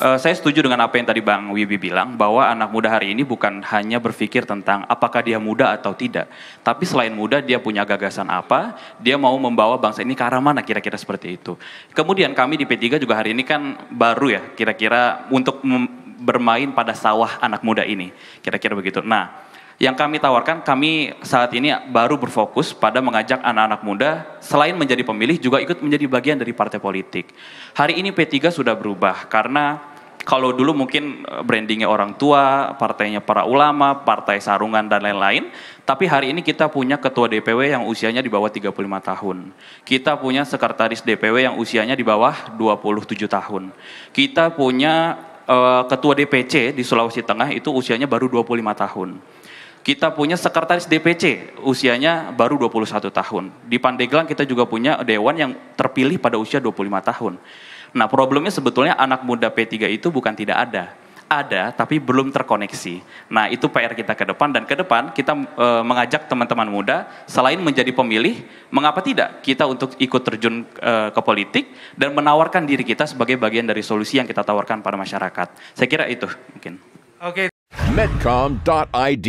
Uh, saya setuju dengan apa yang tadi Bang Wibi bilang bahwa anak muda hari ini bukan hanya berpikir tentang apakah dia muda atau tidak, tapi selain muda dia punya gagasan apa, dia mau membawa bangsa ini ke arah mana kira-kira seperti itu. Kemudian kami di P3 juga hari ini kan baru ya kira-kira untuk bermain pada sawah anak muda ini, kira-kira begitu. Nah, yang kami tawarkan kami saat ini baru berfokus pada mengajak anak-anak muda selain menjadi pemilih juga ikut menjadi bagian dari partai politik. Hari ini P3 sudah berubah karena kalau dulu mungkin eh, brandingnya orang tua, partainya para ulama, partai sarungan dan lain-lain, tapi hari ini kita punya ketua DPW yang usianya di bawah 35 tahun. Kita punya sekretaris DPW yang usianya di bawah 27 tahun. Kita punya uh, ketua DPC di Sulawesi Tengah itu usianya baru 25 tahun kita punya sekretaris DPC usianya baru 21 tahun. Di Pandeglang kita juga punya dewan yang terpilih pada usia 25 tahun. Nah, problemnya sebetulnya anak muda P3 itu bukan tidak ada. Ada tapi belum terkoneksi. Nah, itu PR kita ke depan dan ke depan kita e, mengajak teman-teman muda selain menjadi pemilih, mengapa tidak kita untuk ikut terjun e, ke politik dan menawarkan diri kita sebagai bagian dari solusi yang kita tawarkan pada masyarakat. Saya kira itu mungkin. Oke. Okay. Medcom.id